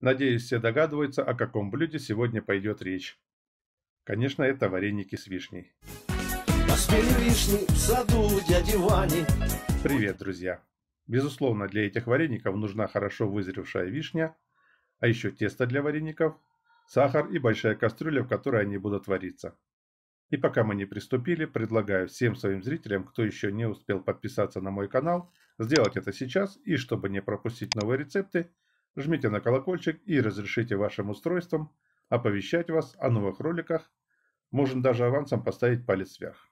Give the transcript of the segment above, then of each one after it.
Надеюсь, все догадываются, о каком блюде сегодня пойдет речь. Конечно, это вареники с вишней. вишни в саду дяди Вани. Привет, друзья! Безусловно, для этих вареников нужна хорошо вызревшая вишня, а еще тесто для вареников, сахар и большая кастрюля, в которой они будут вариться. И пока мы не приступили, предлагаю всем своим зрителям, кто еще не успел подписаться на мой канал, сделать это сейчас и чтобы не пропустить новые рецепты, жмите на колокольчик и разрешите вашим устройствам оповещать вас о новых роликах, можно даже авансом поставить палец вверх.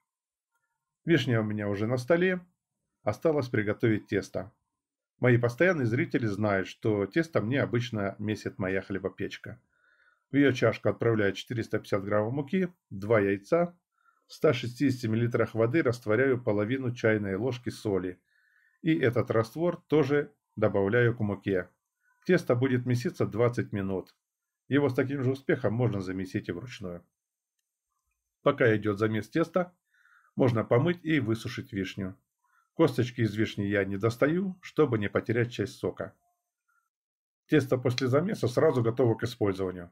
Вишня у меня уже на столе, осталось приготовить тесто. Мои постоянные зрители знают, что тесто мне обычно месит моя хлебопечка. В ее чашку отправляю 450 граммов муки, 2 яйца, в 160 мл воды растворяю половину чайной ложки соли. И этот раствор тоже добавляю к муке. Тесто будет меситься 20 минут. Его с таким же успехом можно замесить и вручную. Пока идет замес теста, можно помыть и высушить вишню. Косточки из вишни я не достаю, чтобы не потерять часть сока. Тесто после замеса сразу готово к использованию.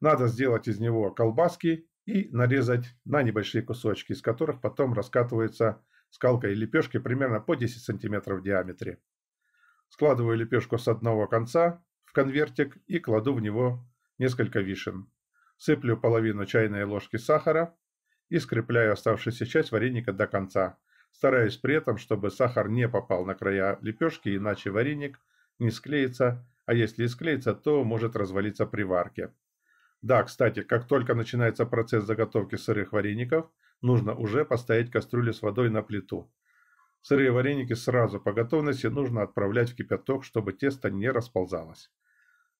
Надо сделать из него колбаски и нарезать на небольшие кусочки, из которых потом раскатываются скалкой лепешки примерно по 10 см в диаметре складываю лепешку с одного конца в конвертик и кладу в него несколько вишен. Сыплю половину чайной ложки сахара и скрепляю оставшуюся часть вареника до конца, стараясь при этом, чтобы сахар не попал на края лепешки, иначе вареник не склеится, а если и склеится, то может развалиться при варке. Да, кстати, как только начинается процесс заготовки сырых вареников, нужно уже поставить кастрюлю с водой на плиту, Сырые вареники сразу по готовности нужно отправлять в кипяток, чтобы тесто не расползалось.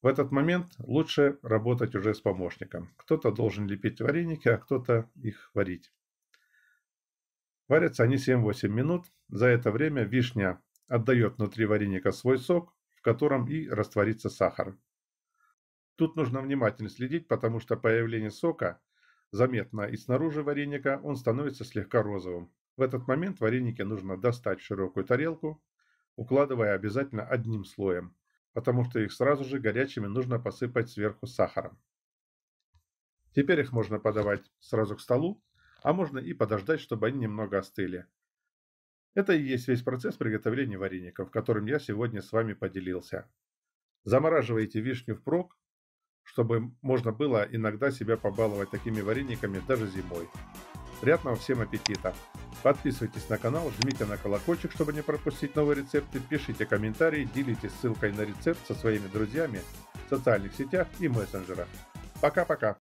В этот момент лучше работать уже с помощником. Кто-то должен лепить вареники, а кто-то их варить. Варятся они 7-8 минут. За это время вишня отдает внутри вареника свой сок, в котором и растворится сахар. Тут нужно внимательно следить, потому что появление сока заметно и снаружи вареника он становится слегка розовым. В этот момент вареники нужно достать в широкую тарелку, укладывая обязательно одним слоем, потому что их сразу же горячими нужно посыпать сверху сахаром. Теперь их можно подавать сразу к столу, а можно и подождать, чтобы они немного остыли. Это и есть весь процесс приготовления вареников, которым я сегодня с вами поделился. Замораживайте вишню впрок, чтобы можно было иногда себя побаловать такими варениками даже зимой. Приятного всем аппетита! Подписывайтесь на канал, жмите на колокольчик, чтобы не пропустить новые рецепты, пишите комментарии, делитесь ссылкой на рецепт со своими друзьями в социальных сетях и мессенджерах. Пока-пока!